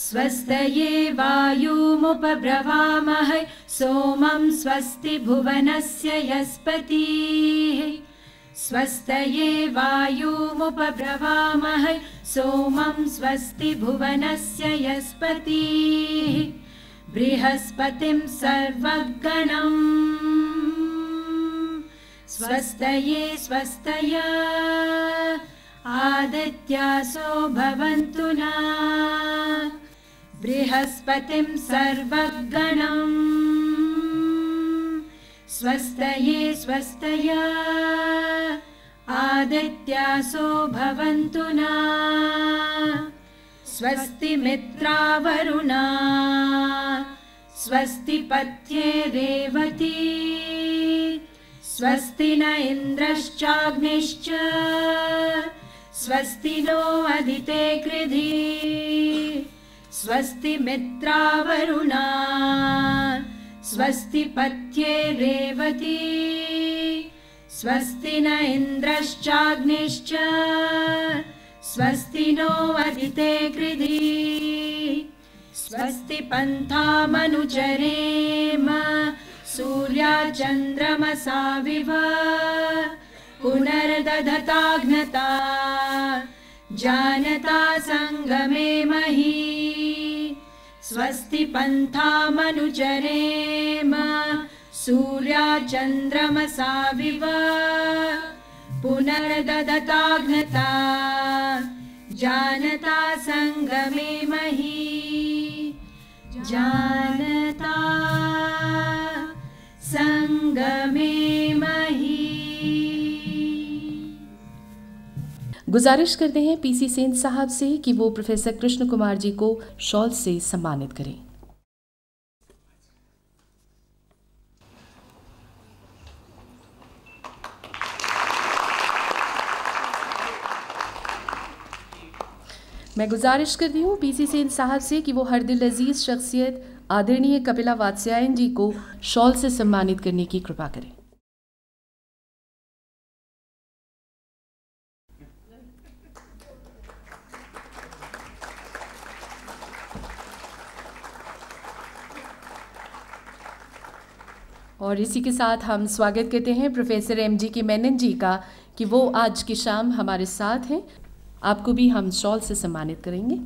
स्वस्तये वायुमुपभ्रवामः सोमं स्वस्ति भुवनस्य यस्पतिः स्वस्तये वायुमुपभ्रवामः सोमं स्वस्ति भुवनस्य यस्पति बृहस्पतिं सर्वगणम् स्वस्तये स्वया आदित्यासो भवन्तुना बृहस्पतिं सर्वगणम् स्वस्तये स्वस्तया आदित्यासो भवन्तु न स्वस्ति मित्रावरुणा स्वस्ति रेवती स्वस्ति न इन्द्रश्चाग्निश्च स्वस्ति नो अदिते कृधि स्वस्ति मित्रावरुणा स्वस्ति रेवती स्वस्ति न इन्द्रश्चाग्निश्च स्वस्ति नो अदिते कृधि स्वस्ति पन्थामनुचरेम विव पुनर्दधताघ्नता जानता सङ्गमे मही स्वस्ति पन्थामनुचरेम विव पुनर्दधताघ्नता जानता सङ्गमे मही जान संगमे गुजारिश करते हैं पीसी सेन साहब से कि वो प्रोफेसर कृष्ण कुमार जी को शॉल से सम्मानित करें मैं गुजारिश करती हूँ पीसी सेन साहब से कि वो हर दिल अजीज़ शख्सियत आदरणीय कपिला वात्स्यायन जी को शॉल से सम्मानित करने की कृपा करें और इसी के साथ हम स्वागत करते हैं प्रोफेसर एम जी के मैनन जी का कि वो आज की शाम हमारे साथ हैं आपको भी हम शॉल से सम्मानित करेंगे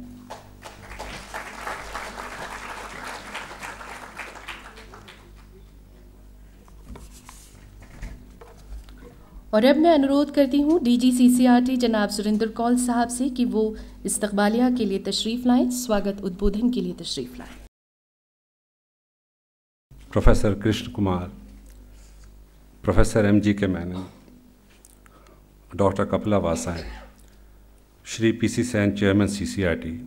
और अब मैं अनुरोध करती हूँ D G C C R T जनाब सुरेंद्र कौल साहब से कि वो इस्तबालिया के लिए तशरीफ़ लाएँ स्वागत उद्बोधन के लिए तशरीफ़ लाएँ professor Krishna Kumar professor M G K Menon doctor Kapila वासाएँ Shri P C Sen chairman C C R T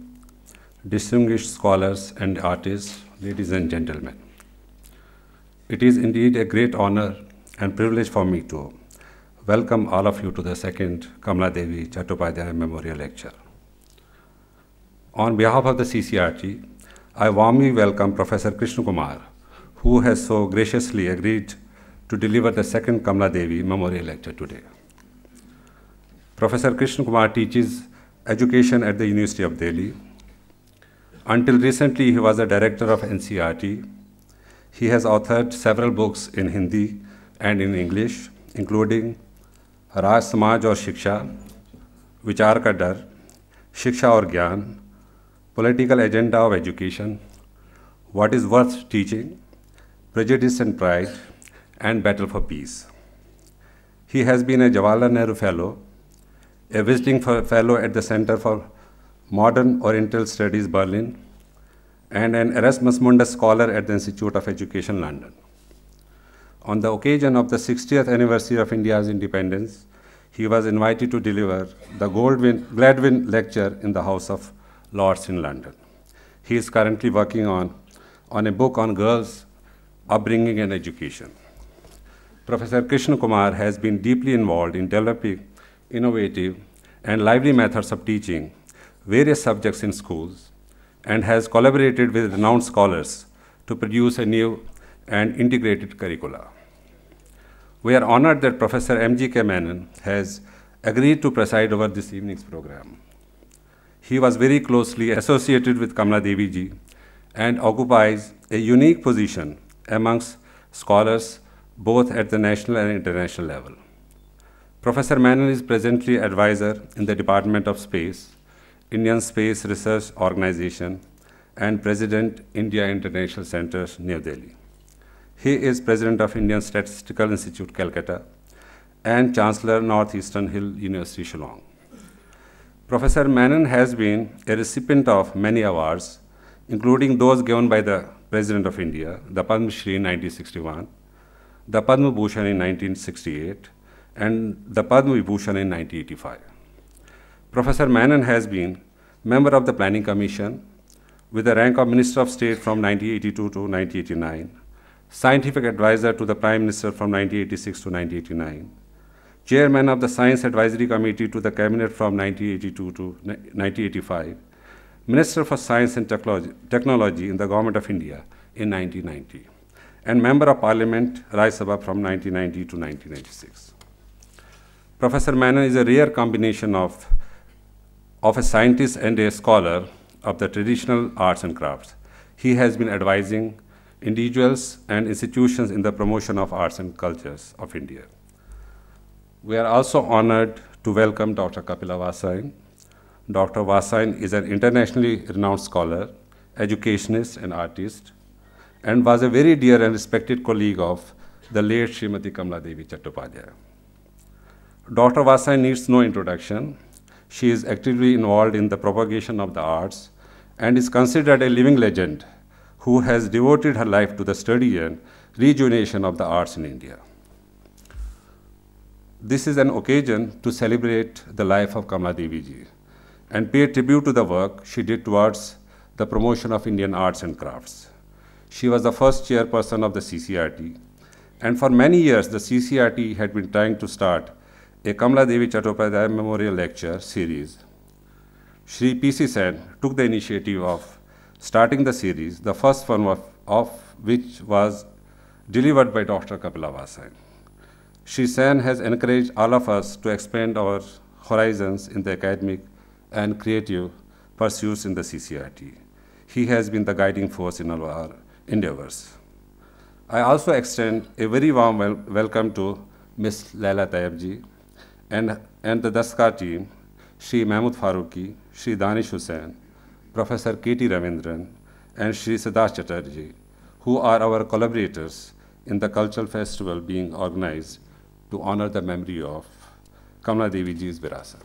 distinguished scholars and artist ladies and gentleman it is indeed a great honour and privilege for me to Welcome all of you to the second Kamla Devi Chattopadhyay Memorial Lecture. On behalf of the CCRT, I warmly welcome Professor Krishna Kumar, who has so graciously agreed to deliver the second Kamla Devi Memorial Lecture today. Professor Krishna Kumar teaches education at the University of Delhi. Until recently, he was a director of NCRT. He has authored several books in Hindi and in English, including Raj Samaj और शिक्षा विचार का डर शिक्षा और Gyan political agenda of education what is worth teaching prejudice and pride and battle for peace he has been a Jawaharlal Nehru fellow a visiting fellow at the centre for modern oriental studies Berlin and an Erasmus मसमुंडा scholar at the institute of education London On the occasion of the 60th anniversary of India's independence, he was invited to deliver the Gladwin Lecture in the House of Lords in London. He is currently working on, on a book on girls' upbringing and education. Professor Krishna Kumar has been deeply involved in developing innovative and lively methods of teaching various subjects in schools and has collaborated with renowned scholars to produce a new and integrated curricula. We are honored that Professor M.G.K. Menon has agreed to preside over this evening's program. He was very closely associated with Kamla Devi ji and occupies a unique position amongst scholars both at the national and international level. Professor Menon is presently advisor in the Department of Space, Indian Space Research Organization, and President India International Centre, New Delhi. He is president of Indian Statistical Institute, Calcutta, and Chancellor Northeastern Hill University, Shillong. Professor Menon has been a recipient of many awards, including those given by the President of India, the Padma Shri in 1961, the Padma Bhushan in 1968, and the Padma Vibhushan in 1985. Professor Menon has been member of the Planning Commission with the rank of Minister of State from 1982 to 1989, scientific advisor to the Prime Minister from 1986 to 1989, chairman of the Science Advisory Committee to the Cabinet from 1982 to 1985, Minister for Science and Technology in the Government of India in 1990, and Member of Parliament, Raj Sabha, from 1990 to 1996. Professor Menon is a rare combination of, of a scientist and a scholar of the traditional arts and crafts. He has been advising individuals and institutions in the promotion of arts and cultures of India. We are also honored to welcome Dr. Kapila Vasain. Dr. Vasain is an internationally renowned scholar, educationist, and artist, and was a very dear and respected colleague of the late Srimati Kamla Devi Chattopadhyay. Dr. Vasain needs no introduction. She is actively involved in the propagation of the arts and is considered a living legend who has devoted her life to the study and rejuvenation of the arts in India. This is an occasion to celebrate the life of Kamla Devi ji and pay tribute to the work she did towards the promotion of Indian arts and crafts. She was the first chairperson of the CCRT, and for many years the CCRT had been trying to start a Kamla Devi Chattopadhyay Memorial Lecture series. Sri P.C. Sen took the initiative of starting the series, the first one of, of which was delivered by Dr. Kapila Vasan. She Sen has encouraged all of us to expand our horizons in the academic and creative pursuits in the CCRT. He has been the guiding force in all our endeavors. I also extend a very warm wel welcome to Ms. Laila Tayabji and, and the Daskar team, Shri Mahmood Farooqi, Shri Danish Hussain, Professor K.T. Ravindran, and Sri Siddharth Chatterjee, who are our collaborators in the cultural festival being organized to honor the memory of Kamla Devi Ji's Virasat.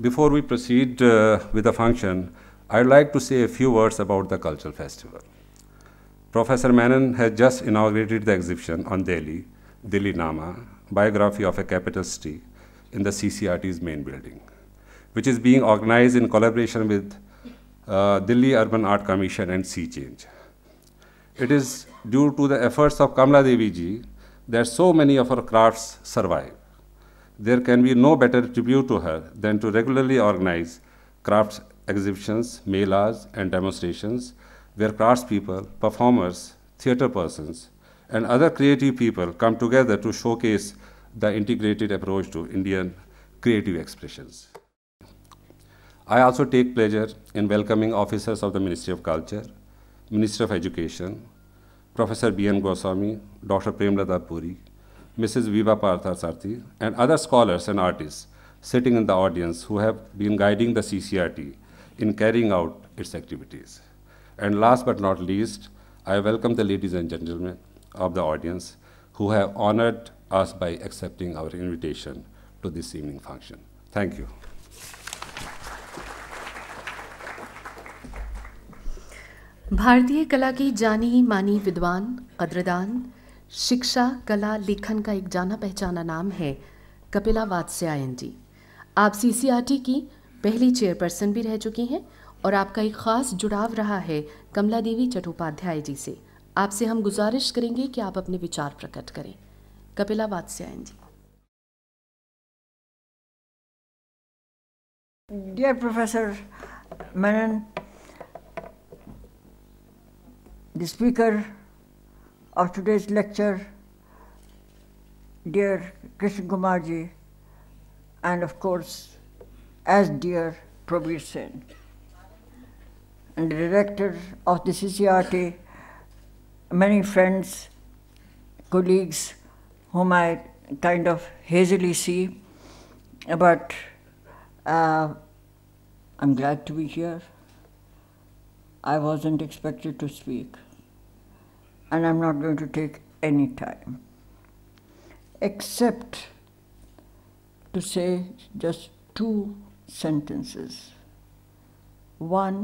Before we proceed uh, with the function, I'd like to say a few words about the cultural festival. Professor Menon has just inaugurated the exhibition on Delhi, Delhi Nama, biography of a capital city, in the CCRT's main building which is being organized in collaboration with uh, Delhi Urban Art Commission and Sea Change. It is due to the efforts of Kamla Devi ji that so many of her crafts survive. There can be no better tribute to her than to regularly organize crafts exhibitions, melas, and demonstrations where craftspeople, performers, theater persons, and other creative people come together to showcase the integrated approach to Indian creative expressions. I also take pleasure in welcoming officers of the Ministry of Culture, Ministry of Education, Professor B.N. Goswami, Dr. Premlata Puri, Mrs. Viva Partha and other scholars and artists sitting in the audience who have been guiding the CCRT in carrying out its activities. And last but not least, I welcome the ladies and gentlemen of the audience who have honored us by accepting our invitation to this evening function. Thank you. भारतीय कला की जानी मानी विद्वान कद्रदान शिक्षा कला लेखन का एक जाना पहचाना नाम है कपिला वात्स्यायन जी आप सी की पहली चेयरपर्सन भी रह चुकी हैं और आपका एक ख़ास जुड़ाव रहा है कमला देवी चट्टोपाध्याय जी से आपसे हम गुजारिश करेंगे कि आप अपने विचार प्रकट करें Kapila Vatsyayan ji dear professor Menon The speaker of today's lecture, dear Krishna Kumarji, and of course, as dear Prabir Sen, and the director of the CCRT, many friends, colleagues, whom I kind of hazily see, but uh, I'm glad to be here. I wasn't expected to speak and I'm not going to take any time except to say just two sentences. One,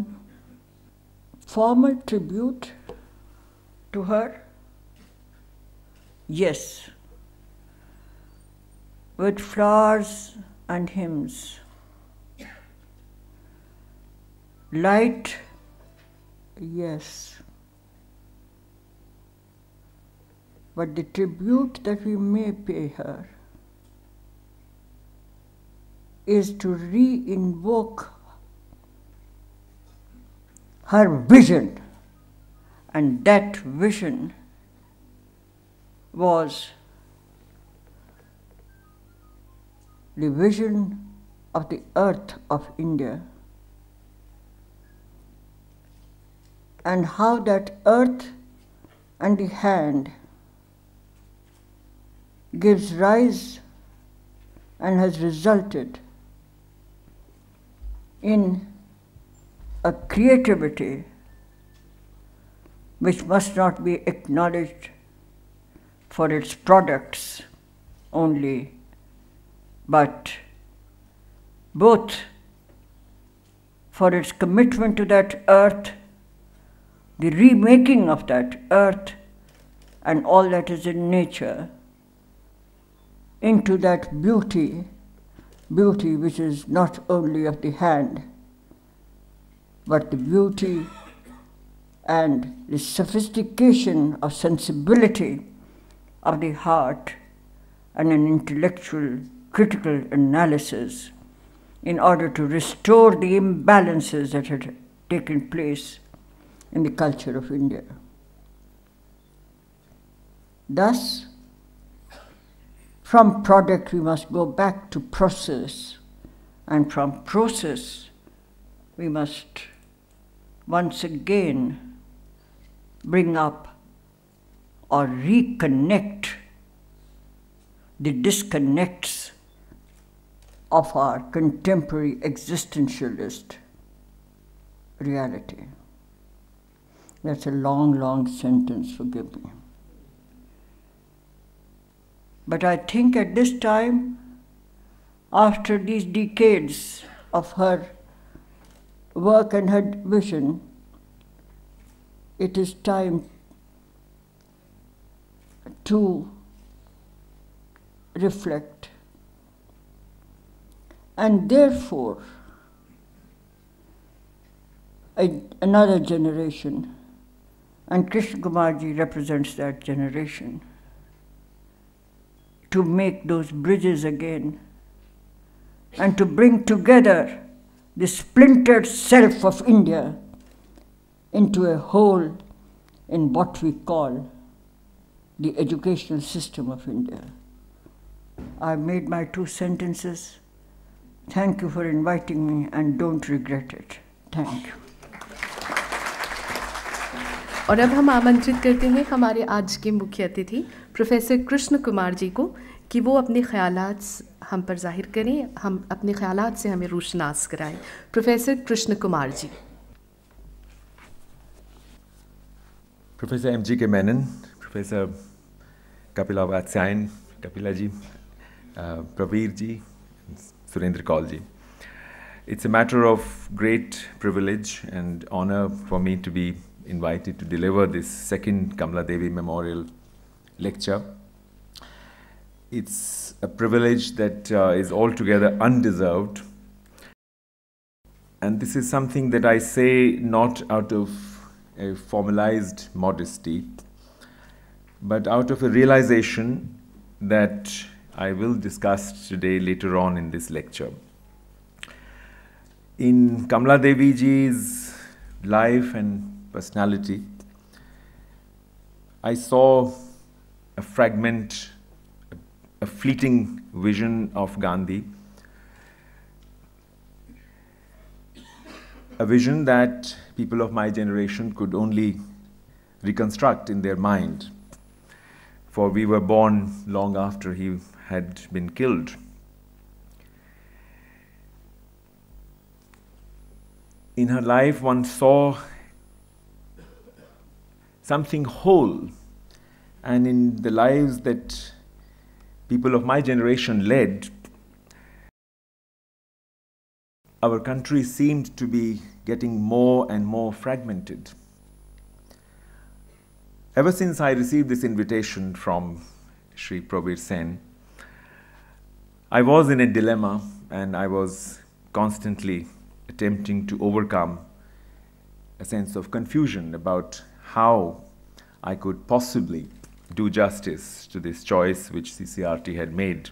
formal tribute to her? Yes, with flowers and hymns. Light? Yes. but the tribute that we may pay her is to re-invoke her vision and that vision was the vision of the earth of India and how that earth and the hand gives rise and has resulted in a creativity which must not be acknowledged for its products only, but both for its commitment to that earth, the remaking of that earth, and all that is in nature into that beauty, beauty which is not only of the hand, but the beauty and the sophistication of sensibility of the heart and an intellectual critical analysis in order to restore the imbalances that had taken place in the culture of India. Thus, from product, we must go back to process, and from process, we must once again bring up or reconnect the disconnects of our contemporary existentialist reality. That's a long, long sentence, forgive me. But I think at this time, after these decades of her work and her vision, it is time to reflect. And therefore, a, another generation, and Krishna Kumarji represents that generation to make those bridges again and to bring together the splintered self of India into a whole in what we call the educational system of India. I've made my two sentences. Thank you for inviting me and don't regret it. Thank you. और अब हम आमंत्रित करते हैं हमारे आज के मुख्य अतिथि प्रोफेसर कृष्ण कुमार जी को कि वो अपने ख्याल हम पर जाहिर करें हम अपने ख्याल से हमें रोशनास कराएं professor Krishna Kumar ji professor M G K Menon professor Kapila Vatsyayan Kapila ji Pravir ji Surendra Kaul ji it's a matter of great privilege and honour for me to be invited to deliver this second Kamla Devi memorial lecture. It's a privilege that uh, is altogether undeserved. And this is something that I say not out of a formalized modesty, but out of a realization that I will discuss today later on in this lecture. In Kamla Devi ji's life and personality, I saw a fragment, a fleeting vision of Gandhi, a vision that people of my generation could only reconstruct in their mind, for we were born long after he had been killed. In her life, one saw something whole and in the lives that people of my generation led, our country seemed to be getting more and more fragmented. Ever since I received this invitation from Sri Prabir Sen, I was in a dilemma and I was constantly attempting to overcome a sense of confusion about how I could possibly do justice to this choice which CCRT had made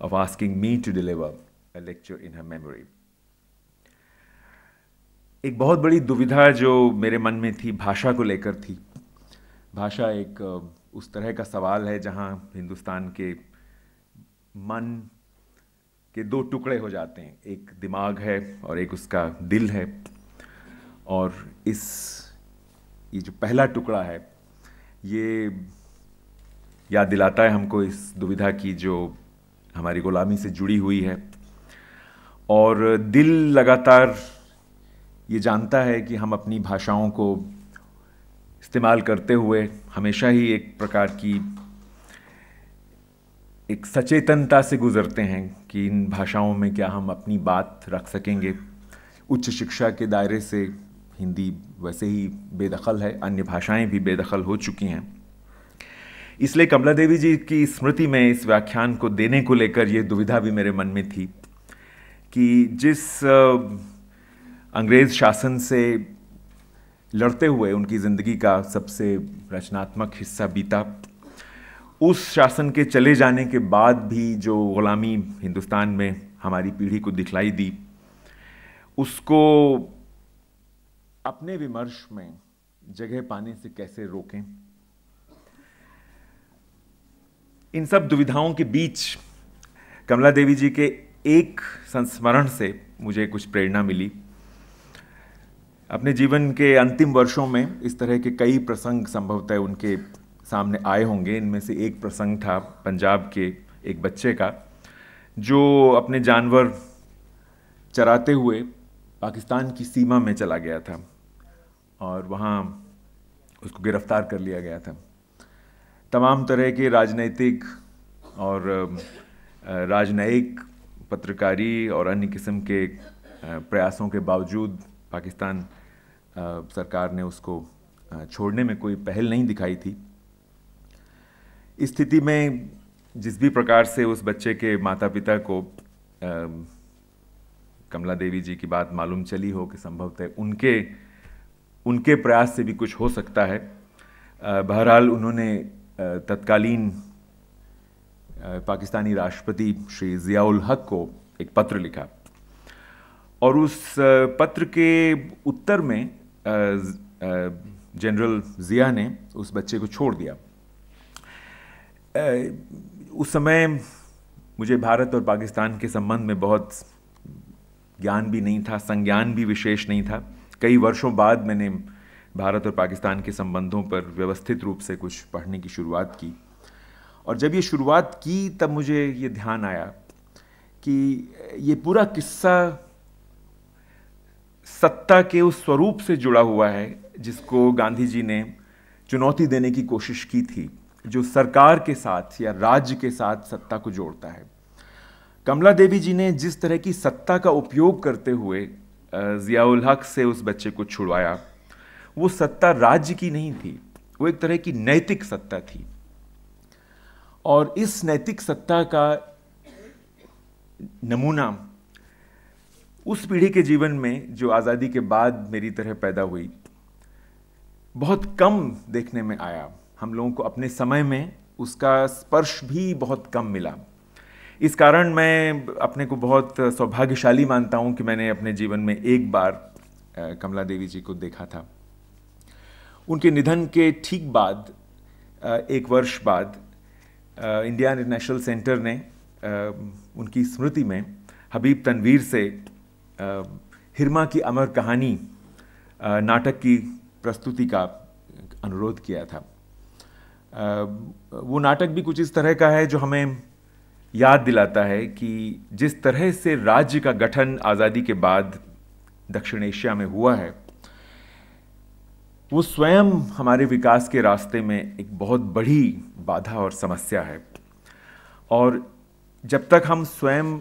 of asking me to deliver a lecture in her memory. एक बहुत बड़ी दुविधा जो मेरे मन में थी भाषा को लेकर थी भाषा एक उस तरह का सवाल है जहां हिंदुस्तान के मन के दो टुकड़े हो जाते हैं एक दिमाग है और एक उसका दिल है और इस ये जो पहला टुकड़ा है ये याद दिलाता है हमको इस दुविधा की जो हमारी गुलामी से जुड़ी हुई है और दिल लगातार ये जानता है कि हम अपनी भाषाओं को इस्तेमाल करते हुए हमेशा ही एक प्रकार की एक सचेतनता से गुज़रते हैं कि इन भाषाओं में क्या हम अपनी बात रख सकेंगे उच्च शिक्षा के दायरे से हिंदी वैसे ही बेदखल है अन्य भाषाएं भी बेदखल हो चुकी हैं इसलिए कमला देवी जी की स्मृति में इस व्याख्यान को देने को लेकर यह दुविधा भी मेरे मन में थी कि जिस अंग्रेज़ शासन से लड़ते हुए उनकी ज़िंदगी का सबसे रचनात्मक हिस्सा बीता उस शासन के चले जाने के बाद भी जो ग़ुलामी हिंदुस्तान में हमारी पीढ़ी को दिखलाई दी उसको अपने विमर्श में जगह पाने से कैसे रोकें इन सब दुविधाओं के बीच कमला देवी जी के एक संस्मरण से मुझे कुछ प्रेरणा मिली अपने जीवन के अंतिम वर्षों में इस तरह के कई प्रसंग संभवतः उनके सामने आए होंगे इनमें से एक प्रसंग था पंजाब के एक बच्चे का जो अपने जानवर चराते हुए पाकिस्तान की सीमा में चला गया था और वहाँ उसको गिरफ्तार कर लिया गया था तमाम तरह के राजनैतिक और राजनयिक पत्रकारी और अन्य किस्म के प्रयासों के बावजूद पाकिस्तान सरकार ने उसको छोड़ने में कोई पहल नहीं दिखाई थी स्थिति में जिस भी प्रकार से उस बच्चे के माता पिता को कमला देवी जी की बात मालूम चली हो कि संभवतः उनके उनके प्रयास से भी कुछ हो सकता है बहरहाल उन्होंने तत्कालीन पाकिस्तानी राष्ट्रपति श्री ज़ियाउल हक को एक पत्र लिखा और उस पत्र के उत्तर में जनरल ज़िया ने उस बच्चे को छोड़ दिया उस समय मुझे भारत और पाकिस्तान के संबंध में बहुत ज्ञान भी नहीं था संज्ञान भी विशेष नहीं था कई वर्षों बाद मैंने भारत और पाकिस्तान के संबंधों पर व्यवस्थित रूप से कुछ पढ़ने की शुरुआत की और जब ये शुरुआत की तब मुझे ये ध्यान आया कि ये पूरा किस्सा सत्ता के उस स्वरूप से जुड़ा हुआ है जिसको गांधी जी ने चुनौती देने की कोशिश की थी जो सरकार के साथ या राज्य के साथ सत्ता को जोड़ता है कमला देवी जी ने जिस तरह की सत्ता का उपयोग करते हुए ज़ियाउल हक से उस बच्चे को छुड़वाया वो सत्ता राज्य की नहीं थी वो एक तरह की नैतिक सत्ता थी और इस नैतिक सत्ता का नमूना उस पीढ़ी के जीवन में जो आज़ादी के बाद मेरी तरह पैदा हुई बहुत कम देखने में आया हम लोगों को अपने समय में उसका स्पर्श भी बहुत कम मिला इस कारण मैं अपने को बहुत सौभाग्यशाली मानता हूँ कि मैंने अपने जीवन में एक बार कमला देवी जी को देखा था उनके निधन के ठीक बाद एक वर्ष बाद इंडिया इंटरनेशनल सेंटर ने उनकी स्मृति में हबीब तनवीर से हिरमा की अमर कहानी नाटक की प्रस्तुति का अनुरोध किया था वो नाटक भी कुछ इस तरह का है जो हमें याद दिलाता है कि जिस तरह से राज्य का गठन आज़ादी के बाद दक्षिण एशिया में हुआ है वो स्वयं हमारे विकास के रास्ते में एक बहुत बड़ी बाधा और समस्या है और जब तक हम स्वयं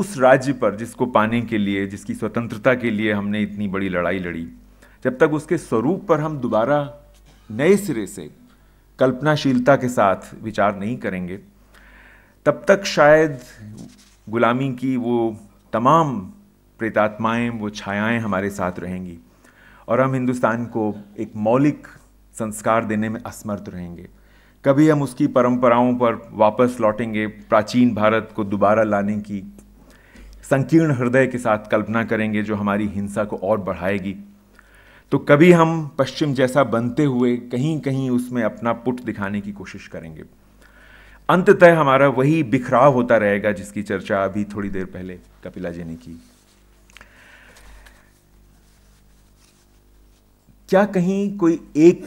उस राज्य पर जिसको पाने के लिए जिसकी स्वतंत्रता के लिए हमने इतनी बड़ी लड़ाई लड़ी जब तक उसके स्वरूप पर हम दोबारा नए सिरे से कल्पनाशीलता के साथ विचार नहीं करेंगे तब तक शायद गुलामी की वो तमाम प्रेतात्माएं वो छायाएं हमारे साथ रहेंगी और हम हिंदुस्तान को एक मौलिक संस्कार देने में असमर्थ रहेंगे कभी हम उसकी परंपराओं पर वापस लौटेंगे प्राचीन भारत को दोबारा लाने की संकीर्ण हृदय के साथ कल्पना करेंगे जो हमारी हिंसा को और बढ़ाएगी तो कभी हम पश्चिम जैसा बनते हुए कहीं कहीं उसमें अपना पुट दिखाने की कोशिश करेंगे अंततः हमारा वही बिखराव होता रहेगा जिसकी चर्चा अभी थोड़ी देर पहले कपिला जी ने की क्या कहीं कोई एक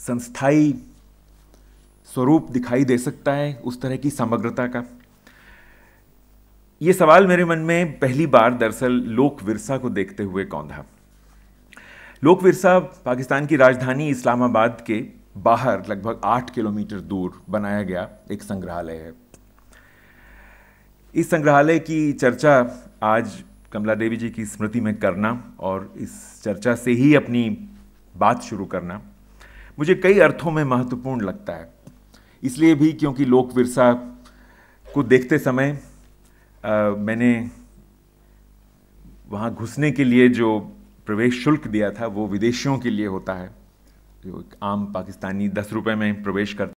संस्थाई स्वरूप दिखाई दे सकता है उस तरह की समग्रता का ये सवाल मेरे मन में पहली बार दरअसल लोक विरसा को देखते हुए कौंधा लोक विरसा पाकिस्तान की राजधानी इस्लामाबाद के बाहर लगभग आठ किलोमीटर दूर बनाया गया एक संग्रहालय है इस संग्रहालय की चर्चा आज कमला देवी जी की स्मृति में करना और इस चर्चा से ही अपनी बात शुरू करना मुझे कई अर्थों में महत्वपूर्ण लगता है इसलिए भी क्योंकि लोक विरसा को देखते समय आ, मैंने वहाँ घुसने के लिए जो प्रवेश शुल्क दिया था वो विदेशियों के लिए होता है जो आम पाकिस्तानी दस रुपए में प्रवेश करता